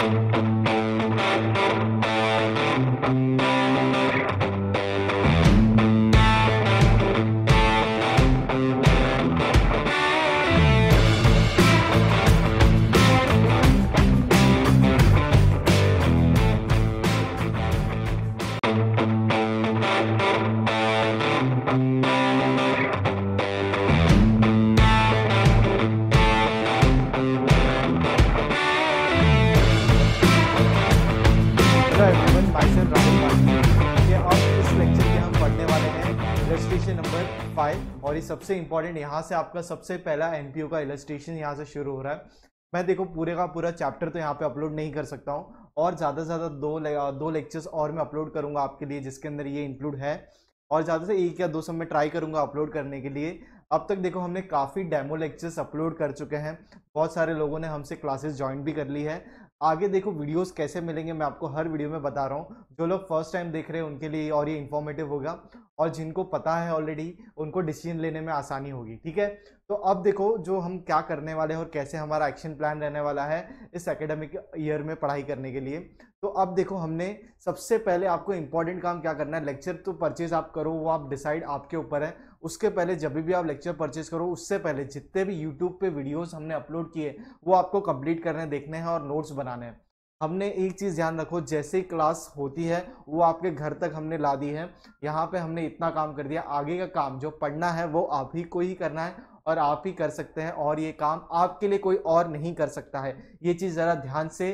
Thank you. सबसे important यहाँ से आपका सबसे पहला एन का इलस्ट्रेशन यहाँ से शुरू हो रहा है मैं देखो पूरे का पूरा चैप्टर तो यहाँ पे अपलोड नहीं कर सकता हूँ और ज़्यादा से ज़्यादा दो ले, दो लेक्चर्स और मैं अपलोड करूँगा आपके लिए जिसके अंदर ये इंक्लूड है और ज़्यादा से एक या दो सब मैं ट्राई करूँगा अपलोड करने के लिए अब तक देखो हमने काफ़ी डेमो लेक्चर्स अपलोड कर चुके हैं बहुत सारे लोगों ने हमसे क्लासेस ज्वाइन भी कर ली है आगे देखो वीडियोस कैसे मिलेंगे मैं आपको हर वीडियो में बता रहा हूँ जो लोग फर्स्ट टाइम देख रहे हैं उनके लिए और ये इन्फॉर्मेटिव होगा और जिनको पता है ऑलरेडी उनको डिसीजन लेने में आसानी होगी ठीक है तो अब देखो जो हम क्या करने वाले हैं और कैसे हमारा एक्शन प्लान रहने वाला है इस एकेडमिक ईयर में पढ़ाई करने के लिए तो अब देखो हमने सबसे पहले आपको इंपॉर्टेंट काम क्या करना है लेक्चर तो परचेज आप करो वो आप डिसाइड आपके ऊपर है उसके पहले जब भी आप लेक्चर परचेज करो उससे पहले जितने भी यूट्यूब पे वीडियोस हमने अपलोड किए वो आपको कंप्लीट करने देखने हैं और नोट्स बनाने हैं हमने एक चीज़ ध्यान रखो जैसे ही क्लास होती है वो आपके घर तक हमने ला दी है यहाँ पे हमने इतना काम कर दिया आगे का काम जो पढ़ना है वो आप ही को ही करना है और आप ही कर सकते हैं और ये काम आपके लिए कोई और नहीं कर सकता है ये चीज़ ज़रा ध्यान से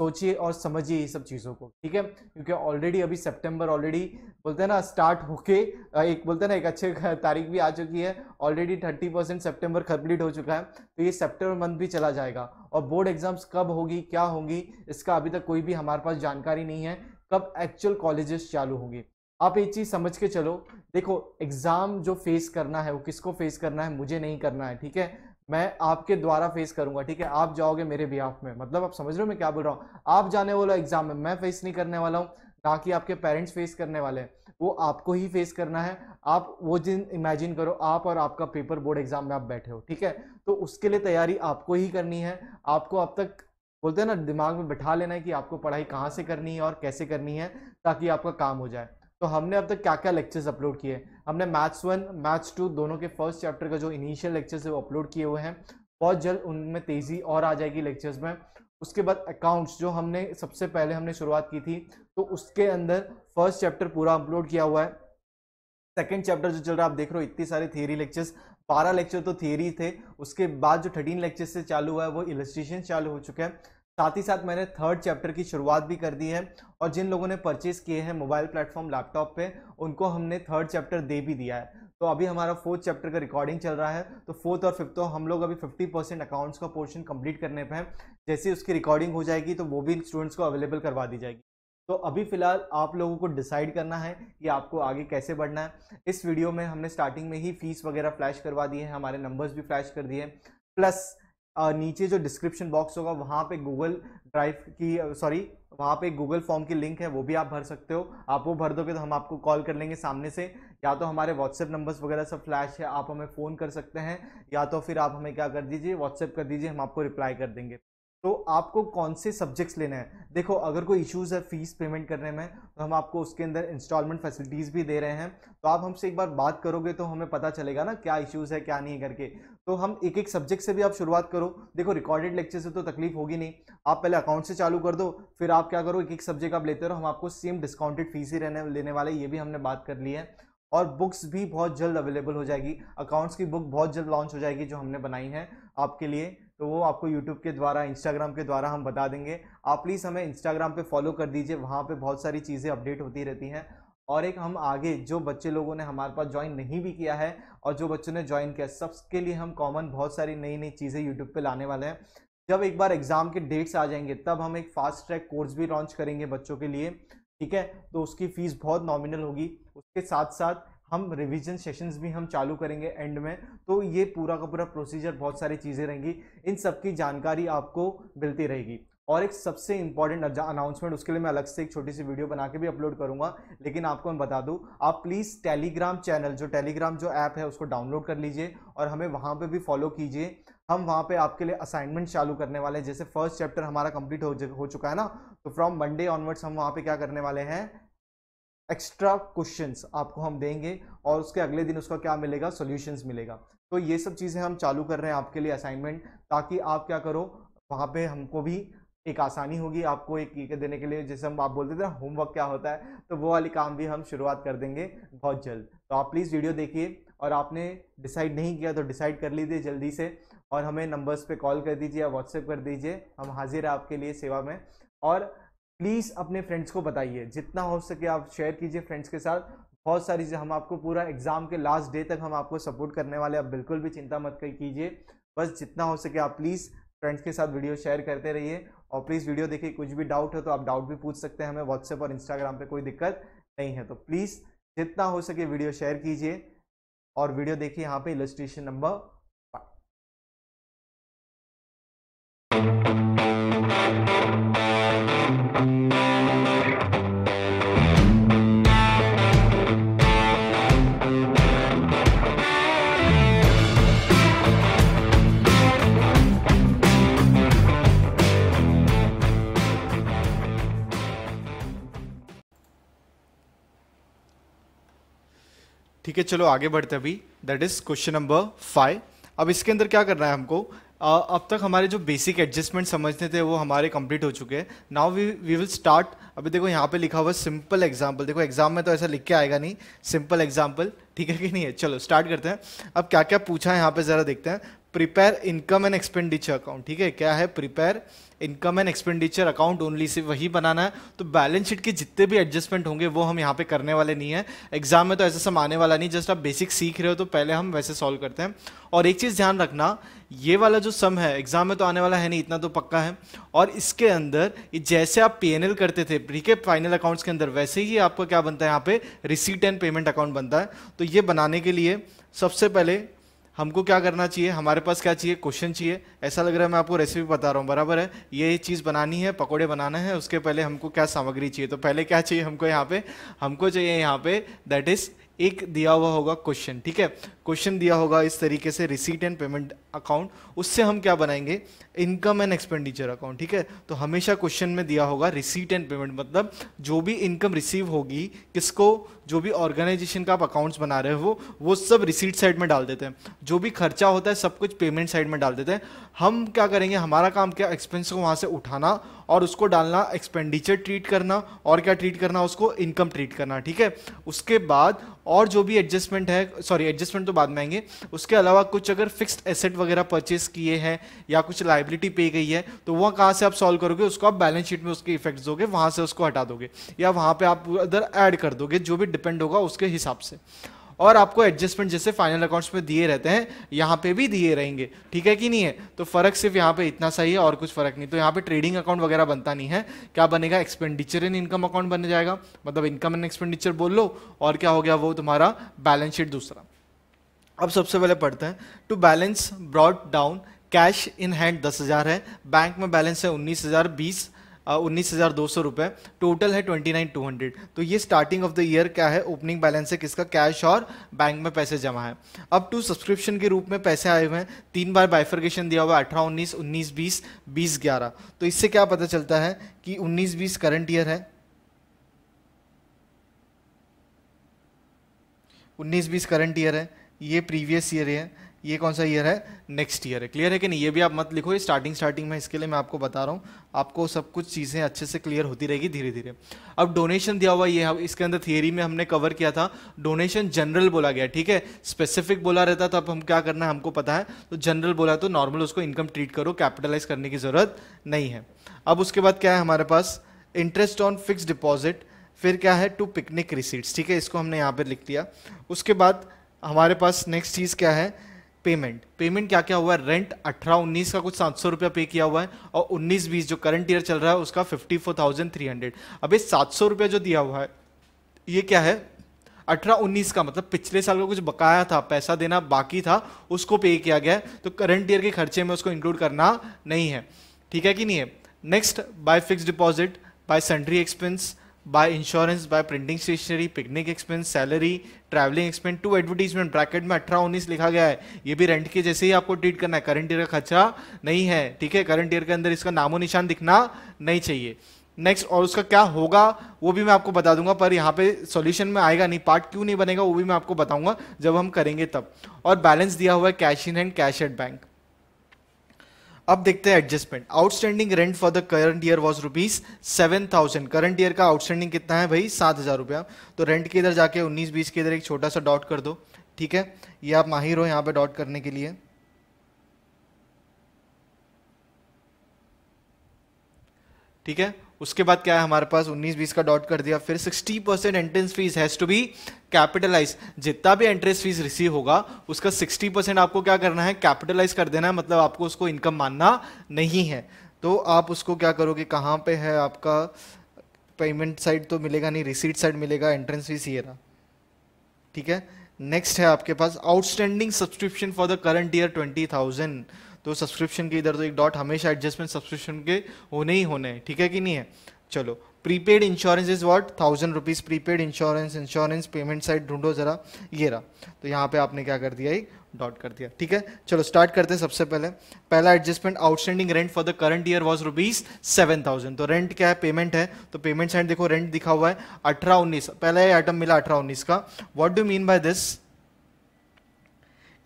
सोचिए और समझिए ये सब चीज़ों को ठीक है क्योंकि ऑलरेडी अभी सितंबर ऑलरेडी बोलते हैं ना स्टार्ट होके एक बोलते हैं ना एक अच्छे तारीख भी आ चुकी है already thirty percent September complete हो चुका है तो ये सेप्टेम्बर मंथ भी चला जाएगा और बोर्ड एग्जाम्स कब होगी क्या होंगी इसका अभी तक कोई भी हमारे पास जानकारी नहीं है कब एक्चुअल कॉलेजेस चालू होंगे आप एक चीज़ समझ के चलो देखो एग्ज़ाम जो फेस करना है वो किसको फेस करना है मुझे नहीं करना है ठीक है मैं आपके द्वारा फेस करूंगा ठीक है आप जाओगे मेरे बिहाफ में मतलब आप समझ रहे हो मैं क्या बोल रहा हूँ आप जाने वाला एग्जाम में मैं फेस नहीं करने वाला हूँ ना कि आपके पेरेंट्स फेस करने वाले हैं वो आपको ही फेस करना है आप वो दिन इमेजिन करो आप और आपका पेपर बोर्ड एग्जाम में आप बैठे हो ठीक है तो उसके लिए तैयारी आपको ही करनी है आपको अब तक बोलते हैं ना दिमाग में बैठा लेना है कि आपको पढ़ाई कहाँ से करनी है और कैसे करनी है ताकि आपका काम हो जाए तो हमने अब तक क्या क्या लेक्चर्स अपलोड किए हमने मैथ्स वन मैथ्स टू दोनों के फर्स्ट चैप्टर का जो इनिशियल लेक्चर्स है वो अपलोड किए हुए हैं बहुत जल्द उनमें तेज़ी और आ जाएगी लेक्चर्स में उसके बाद अकाउंट्स जो हमने सबसे पहले हमने शुरुआत की थी तो उसके अंदर फर्स्ट चैप्टर पूरा अपलोड किया हुआ है सेकेंड चैप्टर जो चल रहा है आप देख रहे हो इतनी सारे थियरी लेक्चर्स बारह लेक्चर तो थियरी थे उसके बाद जो थर्टीन लेक्चर से चालू हुआ है वो इलस्ट्रेशन चालू हो चुके हैं साथ ही साथ मैंने थर्ड चैप्टर की शुरुआत भी कर दी है और जिन लोगों ने परचेज़ किए हैं मोबाइल प्लेटफॉर्म लैपटॉप पे उनको हमने थर्ड चैप्टर दे भी दिया है तो अभी हमारा फोर्थ चैप्टर का रिकॉर्डिंग चल रहा है तो फोर्थ और फिफ्थ तो हम लोग अभी फिफ्टी परसेंट अकाउंट्स का पोर्शन कंप्लीट करने पर हैं जैसे उसकी रिकॉर्डिंग हो जाएगी तो वो भी स्टूडेंट्स को अवेलेबल करवा दी जाएगी तो अभी फ़िलहाल आप लोगों को डिसाइड करना है कि आपको आगे कैसे बढ़ना है इस वीडियो में हमने स्टार्टिंग में ही फीस वगैरह फ्लैश करवा दी है हमारे नंबर्स भी फ्लैश कर दिए प्लस नीचे जो डिस्क्रिप्शन बॉक्स होगा वहाँ पे गूगल ड्राइव की सॉरी वहाँ पे गूगल फॉर्म की लिंक है वो भी आप भर सकते हो आप वो भर दोगे तो हम आपको कॉल कर लेंगे सामने से या तो हमारे व्हाट्सएप नंबर्स वगैरह सब फ्लैश है आप हमें फ़ोन कर सकते हैं या तो फिर आप हमें क्या कर दीजिए व्हाट्सएप कर दीजिए हम आपको रिप्लाई कर देंगे तो आपको कौन से सब्जेक्ट्स लेने हैं देखो अगर कोई इश्यूज़ है फीस पेमेंट करने में तो हम आपको उसके अंदर इंस्टॉलमेंट फैसिलिटीज़ भी दे रहे हैं तो आप हमसे एक बार बात करोगे तो हमें पता चलेगा ना क्या इश्यूज़ है क्या नहीं है करके तो हम एक एक सब्जेक्ट से भी आप शुरुआत करो देखो रिकॉर्डेड लेक्चर से तो तकलीफ होगी नहीं आप पहले अकाउंट से चालू कर दो फिर आप क्या करो एक एक सब्जेक्ट आप लेते रहो हम आपको सेम डिस्काउंटेड फीस ही रहने लेने वाले ये भी हमने बात कर ली है और बुक्स भी बहुत जल्द अवेलेबल हो जाएगी अकाउंट्स की बुक बहुत जल्द लॉन्च हो जाएगी जो हमने बनाई है आपके लिए तो वो आपको यूट्यूब के द्वारा इंस्टाग्राम के द्वारा हम बता देंगे आप प्लीज़ हमें इंस्टाग्राम पे फॉलो कर दीजिए वहाँ पे बहुत सारी चीज़ें अपडेट होती रहती हैं और एक हम आगे जो बच्चे लोगों ने हमारे पास ज्वाइन नहीं भी किया है और जो बच्चों ने ज्वाइन किया सबके लिए हम कॉमन बहुत सारी नई नई चीज़ें यूट्यूब पर लाने वाले हैं जब एक बार एग्ज़ाम के डेट्स आ जाएंगे तब हम एक फास्ट ट्रैक कोर्स भी लॉन्च करेंगे बच्चों के लिए ठीक है तो उसकी फ़ीस बहुत नॉमिनल होगी उसके साथ साथ हम रिवीजन सेशंस भी हम चालू करेंगे एंड में तो ये पूरा का पूरा प्रोसीजर बहुत सारी चीज़ें रहेंगी इन सब की जानकारी आपको मिलती रहेगी और एक सबसे इंपॉर्टेंट अनाउंसमेंट उसके लिए मैं अलग से एक छोटी सी वीडियो बना के भी अपलोड करूंगा लेकिन आपको मैं बता दूं आप प्लीज़ टेलीग्राम चैनल जो टेलीग्राम जो ऐप है उसको डाउनलोड कर लीजिए और हमें वहाँ पे भी फॉलो कीजिए हम वहाँ पे आपके लिए असाइनमेंट चालू करने वाले हैं जैसे फर्स्ट चैप्टर हमारा कंप्लीट हो हो चुका है ना तो फ्रॉम मंडे ऑनवर्ड्स हम वहाँ पे क्या करने वाले हैं एक्स्ट्रा क्वेश्चंस आपको हम देंगे और उसके अगले दिन उसका क्या मिलेगा सॉल्यूशंस मिलेगा तो ये सब चीज़ें हम चालू कर रहे हैं आपके लिए असाइनमेंट ताकि आप क्या करो वहाँ पे हमको भी एक आसानी होगी आपको एक एक देने के लिए जैसे हम आप बोलते थे होमवर्क क्या होता है तो वो वाली काम भी हम शुरुआत कर देंगे बहुत जल्द तो आप प्लीज़ वीडियो देखिए और आपने डिसाइड नहीं किया तो डिसाइड कर लीजिए जल्दी से और हमें नंबर्स पर कॉल कर दीजिए या व्हाट्सएप कर दीजिए हम हाजिर हैं आपके लिए सेवा में और प्लीज़ अपने फ्रेंड्स को बताइए जितना हो सके आप शेयर कीजिए फ्रेंड्स के साथ बहुत सारी चीज़ें हम आपको पूरा एग्ज़ाम के लास्ट डे तक हम आपको सपोर्ट करने वाले आप बिल्कुल भी चिंता मत कीजिए बस जितना हो सके आप प्लीज़ फ्रेंड्स के साथ वीडियो शेयर करते रहिए और प्लीज़ वीडियो देखिए कुछ भी डाउट हो तो आप डाउट भी पूछ सकते हैं हमें व्हाट्सएप और इंस्टाग्राम पर कोई दिक्कत नहीं है तो प्लीज़ जितना हो सके वीडियो शेयर कीजिए और वीडियो देखिए यहाँ पे इलस्ट्रेशन नंबर ठीक है चलो आगे बढ़ते अभी that is question number five अब इसके अंदर क्या करना है हमको uh, अब तक हमारे जो बेसिक एडजस्टमेंट समझते थे वो हमारे कंप्लीट हो चुके हैं now we we will start अभी देखो यहाँ पे लिखा हुआ सिंपल एग्जाम्पल देखो एग्जाम में तो ऐसा लिख के आएगा नहीं सिंपल एग्जाम्पल ठीक है कि नहीं है चलो स्टार्ट करते हैं अब क्या क्या पूछा है यहाँ पे ज़रा देखते हैं prepare income and expenditure account ठीक है क्या है prepare income and expenditure account only से वही बनाना है तो बैलेंस शीट के जितने भी एडजस्टमेंट होंगे वो हम यहाँ पे करने वाले नहीं है एग्जाम में तो ऐसा सम आने वाला नहीं जस्ट आप बेसिक सीख रहे हो तो पहले हम वैसे सॉल्व करते हैं और एक चीज़ ध्यान रखना ये वाला जो सम है एग्जाम में तो आने वाला है नहीं इतना तो पक्का है और इसके अंदर जैसे आप पी करते थे प्री के फाइनल अकाउंट्स के अंदर वैसे ही आपका क्या बनता है यहाँ पे रिसीट एंड पेमेंट अकाउंट बनता है तो ये बनाने के लिए सबसे पहले हमको क्या करना चाहिए हमारे पास क्या चाहिए क्वेश्चन चाहिए ऐसा लग रहा है मैं आपको रेसिपी बता रहा हूँ बराबर है ये चीज़ बनानी है पकोड़े बनाना है उसके पहले हमको क्या सामग्री चाहिए तो पहले क्या चाहिए हमको यहाँ पे हमको चाहिए यहाँ पे दैट इज़ एक दिया हुआ होगा क्वेश्चन ठीक है क्वेश्चन दिया होगा इस तरीके से रिसीट एंड पेमेंट अकाउंट उससे हम क्या बनाएंगे इनकम एंड एक्सपेंडिचर अकाउंट ठीक है तो हमेशा क्वेश्चन में दिया होगा रिसीट एंड पेमेंट मतलब जो भी इनकम रिसीव होगी किसको जो भी ऑर्गेनाइजेशन का आप अकाउंट्स बना रहे हो वो सब रिसीट साइड में डाल देते हैं जो भी खर्चा होता है सब कुछ पेमेंट साइड में डाल देते हैं हम क्या करेंगे हमारा काम क्या एक्सपेंस को वहाँ से उठाना और उसको डालना एक्सपेंडिचर ट्रीट करना और क्या ट्रीट करना उसको इनकम ट्रीट करना ठीक है उसके बाद और जो भी एडजस्टमेंट है सॉरी एडजस्टमेंट तो बाद में आएंगे उसके अलावा कुछ अगर फिक्स्ड एसेट वगैरह परचेस किए हैं या कुछ लाइब लाइबिलिटी पे गई है तो वह कहाँ से आप सॉल्व करोगे उसको आप बैलेंस शीट में उसके इफेक्ट्स दोगे वहाँ से उसको हटा दोगे या वहाँ पर आप अदर ऐड कर दोगे जो भी डिपेंड होगा उसके हिसाब से और आपको एडजस्टमेंट जैसे फाइनल अकाउंट्स में दिए रहते हैं यहाँ पे भी दिए रहेंगे ठीक है कि नहीं है तो फर्क सिर्फ यहाँ पे इतना सही है और कुछ फर्क नहीं तो यहाँ पे ट्रेडिंग अकाउंट वगैरह बनता नहीं है क्या बनेगा एक्सपेंडिचर इन इनकम अकाउंट बन जाएगा मतलब इनकम एंड एक्सपेंडिचर बोल लो और क्या हो गया वो तुम्हारा बैलेंस शीट दूसरा अब सबसे पहले पढ़ते हैं to balance brought down cash in hand दस हज़ार है बैंक में बैलेंस है उन्नीस हज़ार बीस उन्नीस हज़ार दो सौ रुपये टोटल है ट्वेंटी नाइन टू हंड्रेड तो ये स्टार्टिंग ऑफ द ईयर क्या है ओपनिंग बैलेंस है किसका कैश और बैंक में पैसे जमा है अब टू सब्सक्रिप्शन के रूप में पैसे आए हुए हैं तीन बार बाइफर्गेशन दिया हुआ है अठारह उन्नीस उन्नीस बीस बीस ग्यारह तो इससे क्या पता चलता है कि उन्नीस बीस करंट ईयर है उन्नीस बीस करंट ईयर है ये प्रीवियस ईयर है ये कौन सा ईयर है नेक्स्ट ईयर है क्लियर है कि नहीं ये भी आप मत लिखो ये स्टार्टिंग स्टार्टिंग में इसके लिए मैं आपको बता रहा हूँ आपको सब कुछ चीज़ें अच्छे से क्लियर होती रहेगी धीरे धीरे अब डोनेशन दिया हुआ ये इसके अंदर थियरी में हमने कवर किया था डोनेशन जनरल बोला गया ठीक है स्पेसिफिक बोला रहता तो अब हम क्या करना है हमको पता है तो जनरल बोला तो नॉर्मल उसको इनकम ट्रीट करो कैपिटलाइज करने की ज़रूरत नहीं है अब उसके बाद क्या है हमारे पास इंटरेस्ट ऑन फिक्स डिपॉजिट फिर क्या है टू पिकनिक रिसीट्स ठीक है इसको हमने यहाँ पर लिख दिया उसके बाद हमारे पास नेक्स्ट चीज़ क्या है पेमेंट पेमेंट क्या क्या हुआ है रेंट अठारह उन्नीस का कुछ सात सौ रुपया पे किया हुआ है और उन्नीस बीस जो करंट ईयर चल रहा है उसका fifty four thousand three hundred अब ये सात सौ रुपया जो दिया हुआ है ये क्या है अठारह उन्नीस का मतलब पिछले साल का कुछ बकाया था पैसा देना बाकी था उसको पे किया गया है तो करंट ईयर के खर्चे में उसको इंक्लूड करना नहीं है ठीक है कि नहीं है next by fix deposit by sundry expense by insurance by printing stationery picnic expense salary travelling expense to advertisement bracket में अठारह उन्नीस लिखा गया है ये भी रेंट के जैसे ही आपको ट्रीट करना है करंट ईयर का खर्चा नहीं है ठीक है करंट ईयर के अंदर इसका नामो निशान दिखना नहीं चाहिए नेक्स्ट और उसका क्या होगा वो भी मैं आपको बता दूंगा पर यहाँ पे सॉल्यूशन में आएगा नहीं पार्ट क्यों नहीं बनेगा वो भी मैं आपको बताऊंगा जब हम करेंगे तब और बैलेंस दिया हुआ है cash in hand cash at bank अब देखते हैं adjustment outstanding rent for the current year was rupees seven thousand current year का आउटस्टैंडिंग कितना है भाई सात हजार रुपया तो रेंट के इधर जाके उन्नीस बीस के इधर एक छोटा सा डॉट कर दो ठीक है ये आप माहिर हो यहाँ पे डॉट करने के लिए ठीक है उसके बाद क्या है हमारे पास 19 20 का डॉट कर दिया फिर 60 percent entrance fees has to be capitalise जितना भी एंट्रेंस फीस रिसीव होगा उसका 60 परसेंट आपको क्या करना है कैपिटलाइज कर देना है मतलब आपको उसको इनकम मानना नहीं है तो आप उसको क्या करोगे कहाँ पे है आपका पेमेंट साइड तो मिलेगा नहीं रिसीट साइड मिलेगा एंट्रेंस फीस ये रहा ठीक है नेक्स्ट है आपके पास outstanding subscription for the current year twenty thousand तो सब्सक्रिप्शन के इधर तो एक डॉट हमेशा एडजस्टमेंट सब्सक्रिप्शन के होने ही होने हैं ठीक है कि नहीं है चलो prepaid insurance is what thousand rupees prepaid insurance insurance payment side ढूंढो जरा ये रहा तो यहाँ पे आपने क्या कर दिया एक डॉट कर दिया ठीक है चलो स्टार्ट करते हैं सबसे पहले पहला adjustment outstanding rent for the current year was rupees seven thousand तो रेंट क्या है पेमेंट है तो पेमेंट साइड देखो रेंट दिखा हुआ है अठारह उन्नीस पहला आइटम मिला अठारह उन्नीस का what do mean by this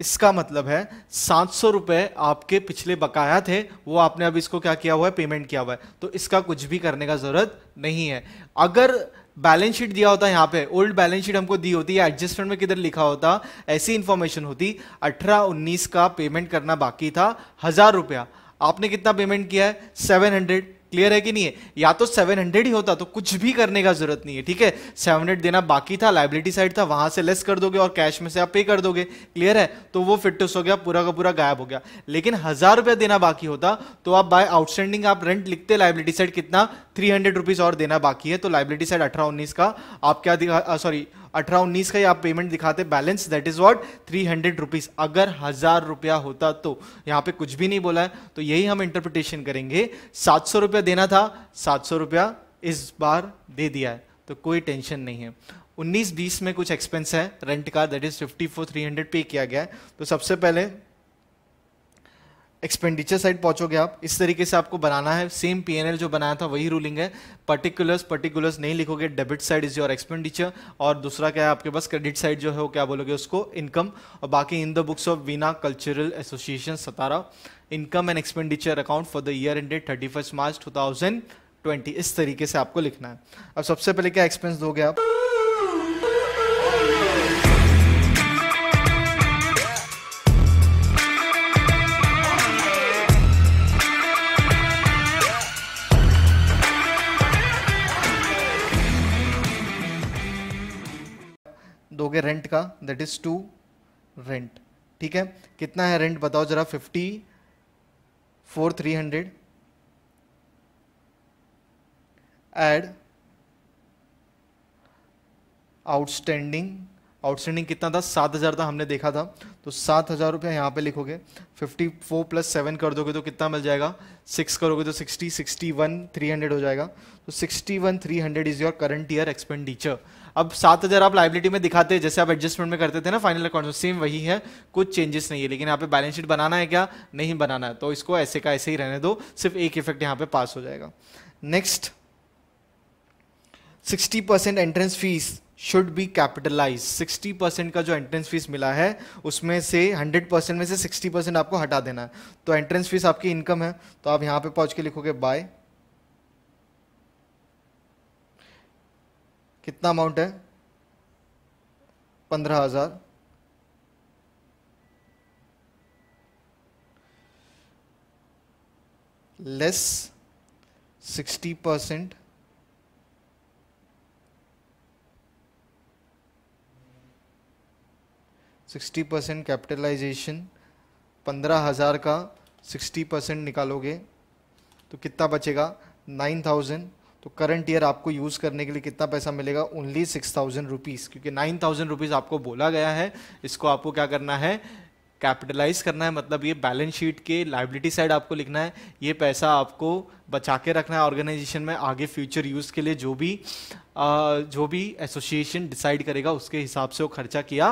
इसका मतलब है सात सौ आपके पिछले बकाया थे वो आपने अब इसको क्या किया हुआ है पेमेंट किया हुआ है तो इसका कुछ भी करने का ज़रूरत नहीं है अगर बैलेंस शीट दिया होता यहाँ पे ओल्ड बैलेंस शीट हमको दी होती है एडजस्टमेंट में किधर लिखा होता ऐसी इन्फॉर्मेशन होती अठारह उन्नीस का पेमेंट करना बाकी था हज़ार रुपया आपने कितना पेमेंट किया है सेवन हंड्रेड क्लियर है कि नहीं है या तो 700 ही होता तो कुछ भी करने का जरूरत नहीं है ठीक है 700 देना बाकी था लाइबिलिटी साइड था वहां से लेस कर दोगे और कैश में से आप पे कर दोगे क्लियर है तो वो फिटनेस हो तो गया पूरा का पूरा गायब हो गया लेकिन हजार रुपया देना बाकी होता तो आप बाय आउटस्टैंडिंग आप रेंट लिखते लाइबिलिटी साइड कितना थ्री हंड्रेड रुपीज़ और देना बाकी है तो लाइबिलिटी साइड अठारह उन्नीस का आप क्या दिखा सॉरी अठारह उन्नीस का ही आप पेमेंट दिखाते balance that is what three hundred rupees अगर हज़ार रुपया होता तो यहाँ पे कुछ भी नहीं बोला है तो यही हम इंटरप्रिटेशन करेंगे सात सौ रुपया देना था सात सौ रुपया इस बार दे दिया है तो कोई टेंशन नहीं है उन्नीस बीस में कुछ एक्सपेंस है रेंट का that is fifty four three hundred pay किया गया है तो सबसे पहले एक्सपेंडिचर साइड पहुंचोगे आप इस तरीके से आपको बनाना है सेम पीएनएल जो बनाया था वही रूलिंग है पर्टिकुलर्स पर्टिकुलर्स नहीं लिखोगे debit side is your expenditure और दूसरा क्या है आपके पास क्रेडिट साइड जो है वो क्या बोलोगे उसको इनकम और बाकी in the books of Veena cultural association Satara income and expenditure account for the year ended thirty March two इस तरीके से आपको लिखना है अब सबसे पहले क्या एक्सपेंस दोगे आप करोगे रेंट का दैट इज टू रेंट ठीक है कितना है रेंट बताओ जरा fifty four three hundred add outstanding outstanding कितना था सात हज़ार था हमने देखा था तो सात हज़ार रुपया यहां पे लिखोगे फिफ्टी फोर प्लस सेवन कर दोगे तो कितना मिल जाएगा सिक्स करोगे तो sixty sixty one three hundred हो जाएगा तो sixty one three hundred is your current year expenditure अब सात हज़ार आप लाइबिलिटी में दिखाते जैसे आप एडजस्टमेंट में करते थे ना फाइनल अकाउंट में सेम वही है कुछ चेंजेस नहीं है लेकिन यहाँ पे बैलेंस शीट बनाना है क्या नहीं बनाना है तो इसको ऐसे का ऐसे ही रहने दो सिर्फ एक इफेक्ट यहाँ पे पास हो जाएगा next sixty percent entrance fees should be capitalize sixty percent का जो एंट्रेंस फीस मिला है उसमें से हंड्रेड परसेंट में से सिक्सटी परसेंट आपको हटा देना है तो एंट्रेंस फीस आपकी इनकम है तो आप यहाँ पे पहुँच के लिखोगे बाय कितना अमाउंट है पंद्रह हज़ार less sixty percent sixty percent capitalization पंद्रह हज़ार का सिक्सटी परसेंट निकालोगे तो कितना बचेगा नाइन थाउजेंड तो करंट ईयर आपको यूज़ करने के लिए कितना पैसा मिलेगा ओनली सिक्स थाउजेंड रुपीज़ क्योंकि नाइन थाउजेंड रुपीज़ आपको बोला गया है इसको आपको क्या करना है कैपिटलाइज करना है मतलब ये बैलेंस शीट के लाइबिलिटी साइड आपको लिखना है ये पैसा आपको बचा के रखना है ऑर्गेनाइजेशन में आगे फ्यूचर यूज़ के लिए जो भी आ, जो भी एसोसिएशन डिसाइड करेगा उसके हिसाब से वो खर्चा किया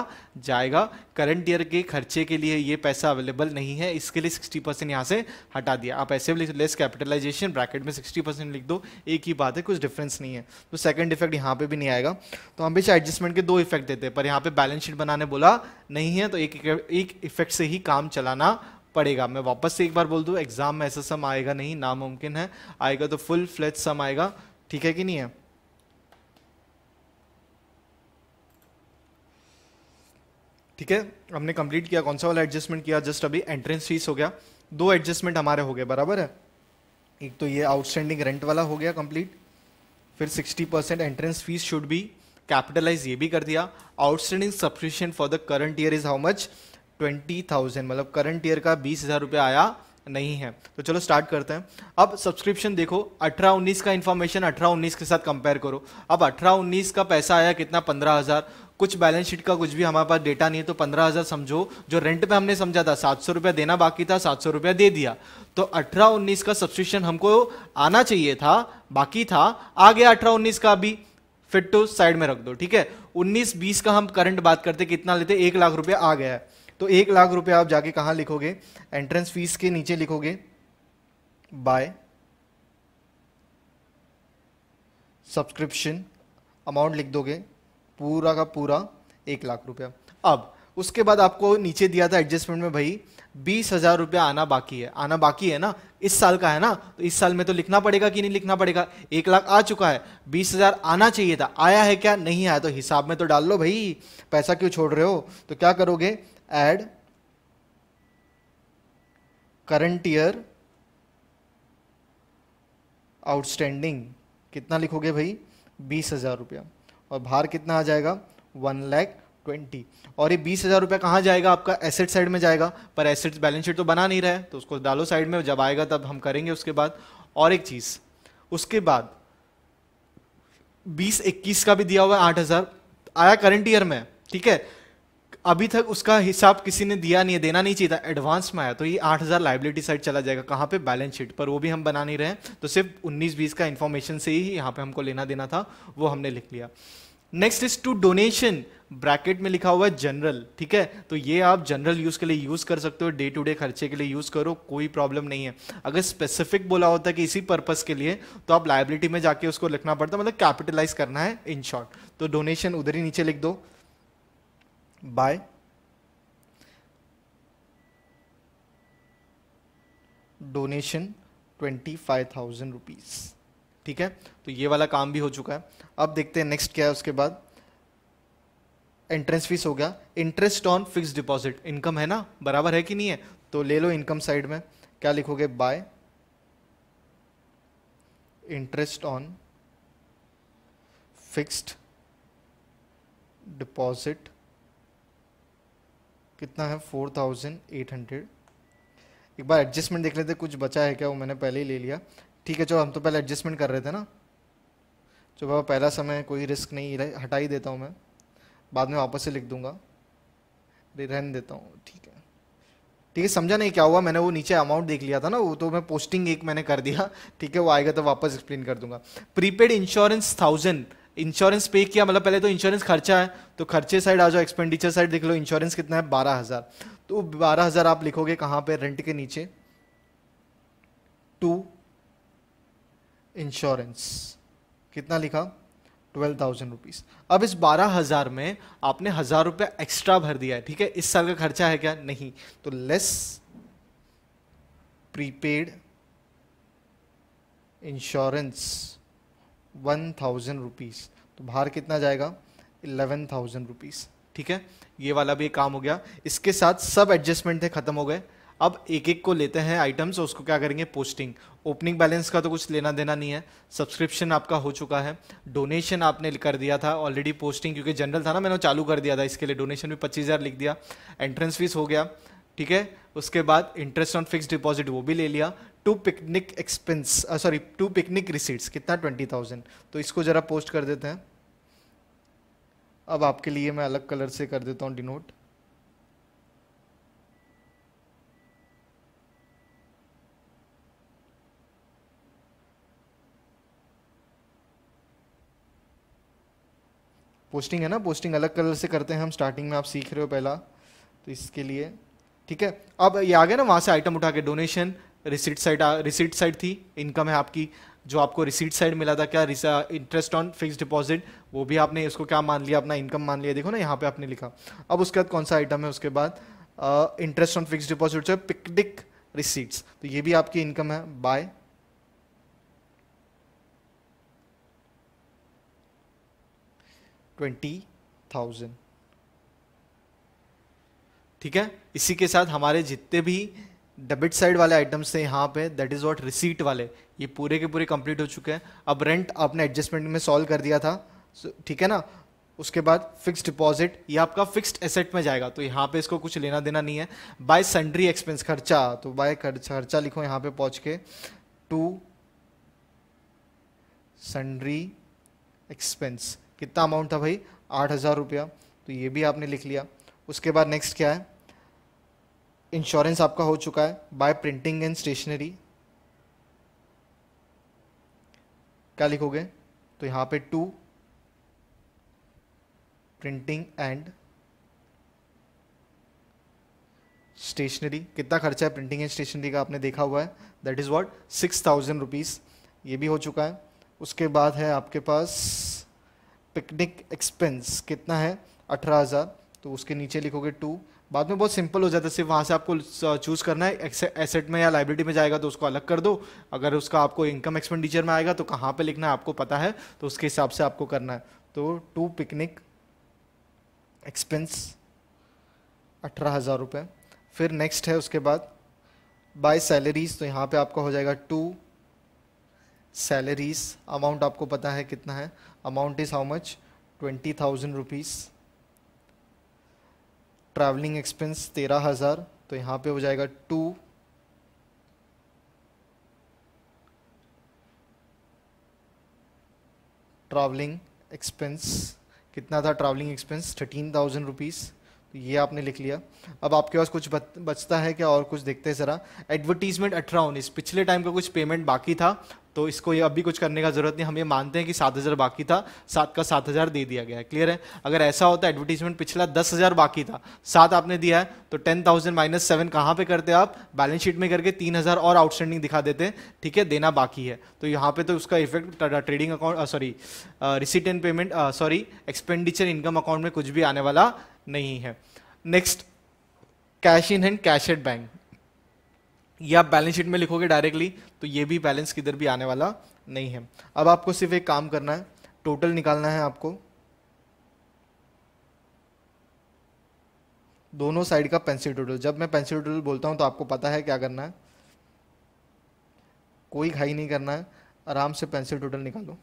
जाएगा करंट ईयर के खर्चे के लिए ये पैसा अवेलेबल नहीं है इसके लिए सिक्सटी परसेंट यहाँ से हटा दिया आप ऐसे भी लेस कैपिटलाइजेशन ब्रैकेट में सिक्सटी परसेंट लिख दो एक ही बात है कुछ डिफरेंस नहीं है तो सेकंड इफेक्ट यहाँ पे भी नहीं आएगा तो हम हमेशा एडजस्टमेंट के दो इफेक्ट देते हैं पर यहाँ पे बैलेंस शीट बनाने बोला नहीं है तो एक एक इफेक्ट से ही काम चलाना पड़ेगा मैं वापस से एक बार बोल दूँ एग्ज़ाम में ऐसा सम आएगा नहीं नामुमकिन है आएगा तो फुल फ्लैच सम आएगा ठीक है कि नहीं है ठीक है हमने कंप्लीट किया कौन सा वाला एडजस्टमेंट किया जस्ट अभी एंट्रेंस फीस हो गया दो एडजस्टमेंट हमारे हो गए बराबर है एक तो ये आउटस्टैंडिंग रेंट वाला हो गया कंप्लीट फिर 60 percent entrance fees should be capitalize ये भी कर दिया outstanding subscription for the current year is how much twenty thousand मतलब करंट ईयर का बीस हज़ार रुपया आया नहीं है तो चलो स्टार्ट करते हैं अब सब्सक्रिप्शन देखो अठारह उन्नीस का इन्फॉर्मेशन अठारह उन्नीस के साथ कंपेयर करो अब अठारह उन्नीस का पैसा आया कितना पंद्रह हज़ार कुछ बैलेंस शीट का कुछ भी हमारे पास डेटा नहीं है तो पंद्रह हज़ार समझो जो रेंट पे हमने समझा था सात सौ रुपया देना बाकी था सात सौ रुपया दे दिया तो अठारह उन्नीस का सब्सक्रिप्शन हमको आना चाहिए था बाकी था आ गया अठारह उन्नीस का अभी फिट टू साइड में रख दो ठीक है उन्नीस बीस का हम करंट बात करते कितना लेते एक लाख रुपया आ गया है तो एक लाख रुपया आप जाके कहाँ लिखोगे एंट्रेंस फीस के नीचे लिखोगे बाय सब्सक्रिप्शन अमाउंट लिख दोगे पूरा का पूरा एक लाख रुपया अब उसके बाद आपको नीचे दिया था एडजस्टमेंट में भाई बीस हजार रुपया आना बाकी है आना बाकी है ना इस साल का है ना तो इस साल में तो लिखना पड़ेगा कि नहीं लिखना पड़ेगा एक लाख आ चुका है बीस हजार आना चाहिए था आया है क्या नहीं आया तो हिसाब में तो डाल लो भाई पैसा क्यों छोड़ रहे हो तो क्या करोगे add current year आउटस्टैंडिंग कितना लिखोगे भाई बीस हज़ार रुपया और भार कितना आ जाएगा वन लैख ट्वेंटी और ये बीस हज़ार रुपया कहाँ जाएगा आपका एसेट साइड में जाएगा पर एसेट्स बैलेंस शीट तो बना नहीं रहा है तो उसको डालो साइड में जब आएगा तब हम करेंगे उसके बाद और एक चीज़ उसके बाद बीस इक्कीस का भी दिया हुआ है आठ हज़ार आया करंट ईयर में ठीक है अभी तक उसका हिसाब किसी ने दिया नहीं है देना नहीं चाहिए था एडवांस में आया तो ये 8000 लाइबिलिटी साइड चला जाएगा कहाँ पे बैलेंस शीट पर वो भी हम बना नहीं रहे तो सिर्फ 19 बीस का इन्फॉर्मेशन से ही यहाँ पे हमको लेना देना था वो हमने लिख लिया next is to donation bracket में लिखा हुआ है जनरल ठीक है तो ये आप जनरल यूज के लिए यूज कर सकते हो डे टू डे खर्चे के लिए यूज करो कोई प्रॉब्लम नहीं है अगर स्पेसिफिक बोला होता है कि इसी पर्पस के लिए तो आप लाइबिलिटी में जाके उसको लिखना पड़ता है मतलब कैपिटलाइज करना है इन शॉर्ट तो डोनेशन उधर ही नीचे लिख दो by donation twenty five thousand rupees ठीक है तो ये वाला काम भी हो चुका है अब देखते हैं नेक्स्ट क्या है उसके बाद एंट्रेंस फीस हो गया interest on fix deposit income है ना बराबर है कि नहीं है तो ले लो इनकम साइड में क्या लिखोगे by interest on fixed deposit कितना है फोर थाउजेंड एट हंड्रेड एक बार एडजस्टमेंट देख लेते कुछ बचा है क्या वो मैंने पहले ही ले लिया ठीक है चलो हम तो पहले एडजस्टमेंट कर रहे थे ना चलो बाबा पहला समय कोई रिस्क नहीं हटा ही देता हूँ मैं बाद में वापस से लिख दूंगा रहन देता हूँ ठीक है ठीक है समझा नहीं क्या हुआ मैंने वो नीचे अमाउंट देख लिया था ना वो तो मैं पोस्टिंग एक मैंने कर दिया ठीक है वो आएगा तो वापस एक्सप्लेन कर दूंगा प्रीपेड इंश्योरेंस थाउजेंड इंश्योरेंस पे किया मतलब पहले तो इंश्योरेंस खर्चा है तो खर्चे साइड आ जाओ एक्सपेंडिचर साइड देख लो इंश्योरेंस कितना है बारह हज़ार तो बारह हज़ार आप लिखोगे कहां पे रेंट के नीचे टू इंश्योरेंस कितना लिखा ट्वेल्व थाउजेंड रुपीज़ अब इस बारह हज़ार में आपने हज़ार रुपया एक्स्ट्रा भर दिया है ठीक है इस साल का खर्चा है क्या नहीं तो less prepaid insurance one thousand rupees तो बाहर कितना जाएगा इलेवन थाउजेंड रुपीज़ ठीक है ये वाला भी काम हो गया इसके साथ सब एडजस्टमेंट थे ख़त्म हो गए अब एक एक को लेते हैं आइटम्स और उसको क्या करेंगे पोस्टिंग ओपनिंग बैलेंस का तो कुछ लेना देना नहीं है सब्सक्रिप्शन आपका हो चुका है डोनेशन आपने कर दिया था ऑलरेडी पोस्टिंग क्योंकि जनरल था ना मैंने चालू कर दिया था इसके लिए डोनेशन भी पच्चीस हज़ार लिख दिया एंट्रेंस फीस हो गया ठीक है उसके बाद इंटरेस्ट ऑन फिक्स डिपॉजिट वो भी ले लिया to picnic expense sorry to picnic receipts कितना ट्वेंटी थाउजेंड तो इसको ज़रा पोस्ट कर देते हैं अब आपके लिए मैं अलग कलर से कर देता हूँ डिनोट पोस्टिंग है ना पोस्टिंग अलग कलर से करते हैं हम स्टार्टिंग में आप सीख रहे हो पहला तो इसके लिए ठीक है अब ये आ गया ना वहां से आइटम उठा के donation receipt side receipt side थी इनकम है आपकी जो आपको रिसीट साइड मिला था क्या इंटरेस्ट ऑन फिक्स डिपॉजिट वो भी आपने इसको क्या मान लिया अपना इनकम मान लिया देखो ना यहाँ पे आपने लिखा अब उसके बाद कौन सा आइटम है उसके बाद इंटरेस्ट ऑन फिक्स डिपॉजिट जो है पिकडिक रिसीट्स तो ये भी आपकी इनकम है बाय ट्वेंटी ठीक है इसी के साथ हमारे जितने भी डेबिट साइड वाले आइटम्स थे यहाँ पे दैट इज़ वॉट रिसीट वाले ये पूरे के पूरे कंप्लीट हो चुके हैं अब रेंट आपने एडजस्टमेंट में सॉल्व कर दिया था ठीक so, है ना उसके बाद फिक्स डिपॉजिट ये आपका फिक्स्ड एसेट में जाएगा तो यहाँ पे इसको कुछ लेना देना नहीं है बाय सन्ड्री एक्सपेंस खर्चा तो बाय खर्चा लिखो यहाँ पे पहुँच के टू सन्ड्री एक्सपेंस कितना अमाउंट था भाई आठ हज़ार रुपया तो ये भी आपने लिख लिया उसके बाद नेक्स्ट क्या है इंश्योरेंस आपका हो चुका है बाय प्रिंटिंग एंड स्टेशनरी क्या लिखोगे तो यहां पे टू प्रिंटिंग एंड स्टेशनरी कितना खर्चा है प्रिंटिंग एंड स्टेशनरी का आपने देखा हुआ है that is what six thousand rupees ये भी हो चुका है उसके बाद है आपके पास पिकनिक एक्सपेंस कितना है अठारह हज़ार तो उसके नीचे लिखोगे टू बाद में बहुत सिंपल हो जाता है सिर्फ वहाँ से आपको चूज़ करना है एसेट में या लाइब्रेरी में जाएगा तो उसको अलग कर दो अगर उसका आपको इनकम एक्सपेंडिचर में आएगा तो कहाँ पे लिखना है आपको पता है तो उसके हिसाब से आपको करना है तो टू पिकनिक एक्सपेंस अठारह हज़ार रुपये फिर नेक्स्ट है उसके बाद बाय सैलरीज तो यहाँ पे आपका हो जाएगा टू सैलरीज अमाउंट आपको पता है कितना है amount is how much twenty thousand rupees travelling expense तेरह हज़ार तो यहाँ पे हो जाएगा टू ट्रैवलिंग एक्सपेंस कितना था travelling expense thirteen thousand rupees तो ये आपने लिख लिया अब आपके पास कुछ बचता है क्या और कुछ देखते हैं ज़रा एडवर्टीजमेंट अठारह उन्नीस पिछले टाइम का कुछ पेमेंट बाकी था तो इसको ये अभी कुछ करने का ज़रूरत नहीं हम ये मानते हैं कि सात हज़ार बाकी था सात का सात हज़ार दे दिया गया है क्लियर है अगर ऐसा होता एडवर्टीजमेंट पिछला दस हज़ार बाकी था सात आपने दिया है तो टेन थाउजेंड माइनस सेवन कहाँ पर करते आप बैलेंस शीट में करके तीन हज़ार और आउटस्टैंडिंग दिखा देते हैं ठीक है देना बाकी है तो यहाँ पर तो उसका effect trading account sorry receipt and payment sorry expenditure income account में कुछ भी आने वाला नहीं है next cash in hand cash at bank या आप बैलेंस शीट में लिखोगे डायरेक्टली तो ये भी बैलेंस किधर भी आने वाला नहीं है अब आपको सिर्फ एक काम करना है टोटल निकालना है आपको दोनों साइड का पेंसिल टोटल जब मैं पेंसिल टोटल बोलता हूं तो आपको पता है क्या करना है कोई घाई नहीं करना है आराम से पेंसिल टोटल निकालो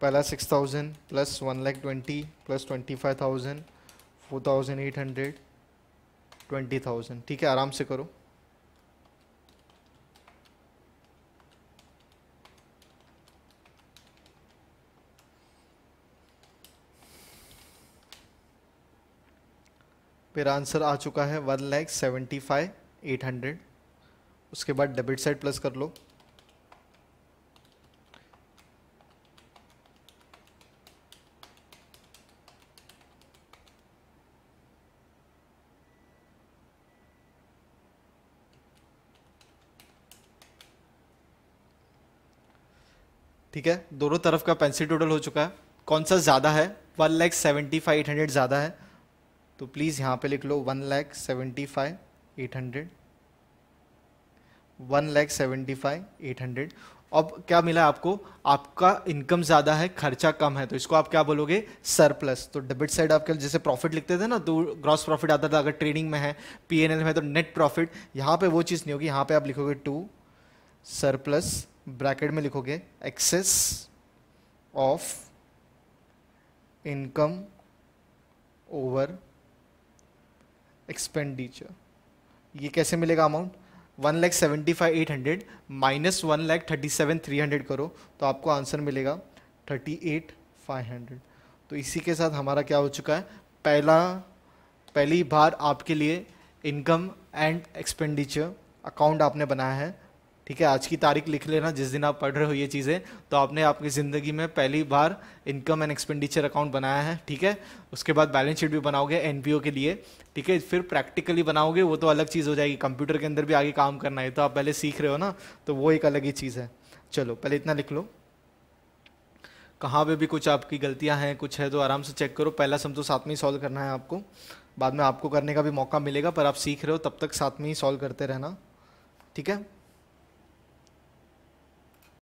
पहला six thousand plus one lakh twenty plus twenty five thousand four thousand eight hundred twenty thousand ठीक है आराम से करो फिर आंसर आ चुका है one lakh seventy five eight hundred उसके बाद डेबिट साइड प्लस कर लो ठीक है दोनों तरफ का पेंसिल टोटल हो चुका है कौन सा ज़्यादा है one lakh seventy five eight hundred ज़्यादा है तो प्लीज़ यहाँ पे लिख लो one lakh seventy five eight hundred one lakh seventy five eight hundred अब क्या मिला आपको आपका इनकम ज़्यादा है खर्चा कम है तो इसको आप क्या बोलोगे सरप्लस तो डेबिट साइड आपके जैसे प्रॉफिट लिखते थे ना तो ग्रॉस प्रॉफिट आता था अगर ट्रेडिंग में है पीएनएल में है तो नेट प्रॉफिट यहाँ पे वो चीज़ नहीं होगी यहाँ पे आप लिखोगे टू सरप्लस ब्रैकेट में लिखोगे excess of income over expenditure ये कैसे मिलेगा amount one lakh seventy five eight hundred minus one lakh thirty seven three hundred करो तो आपको आंसर मिलेगा थर्टी एट फाइव हंड्रेड तो इसी के साथ हमारा क्या हो चुका है पहला पहली बार आपके लिए इनकम एंड एक्सपेंडिचर अकाउंट आपने बनाया है ठीक है आज की तारीख लिख लेना जिस दिन आप पढ़ रहे हो ये चीज़ें तो आपने आपकी ज़िंदगी में पहली बार इनकम एंड एक्सपेंडिचर अकाउंट बनाया है ठीक है उसके बाद बैलेंस शीट भी बनाओगे एन के लिए ठीक है फिर प्रैक्टिकली बनाओगे वो तो अलग चीज़ हो जाएगी कंप्यूटर के अंदर भी आगे काम करना है तो आप पहले सीख रहे हो ना तो वो एक अलग ही चीज़ है चलो पहले इतना लिख लो कहाँ पे भी कुछ आपकी गलतियाँ हैं कुछ है तो आराम से चेक करो पहला सम तो साथ में ही सॉल्व करना है आपको बाद में आपको करने का भी मौका मिलेगा पर आप सीख रहे हो तब तक साथ में ही सॉल्व करते रहना ठीक है